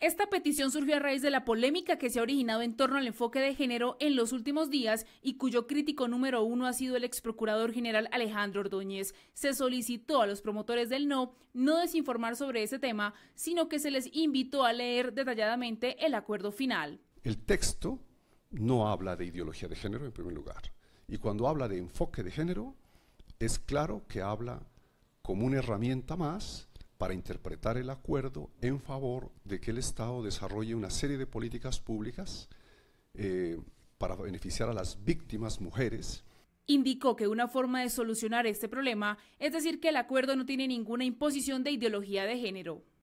Esta petición surgió a raíz de la polémica que se ha originado en torno al enfoque de género en los últimos días y cuyo crítico número uno ha sido el ex procurador general Alejandro Ordóñez. Se solicitó a los promotores del no no desinformar sobre ese tema, sino que se les invitó a leer detalladamente el acuerdo final. El texto no habla de ideología de género en primer lugar. Y cuando habla de enfoque de género, es claro que habla como una herramienta más para interpretar el acuerdo en favor de que el Estado desarrolle una serie de políticas públicas eh, para beneficiar a las víctimas mujeres. Indicó que una forma de solucionar este problema es decir que el acuerdo no tiene ninguna imposición de ideología de género.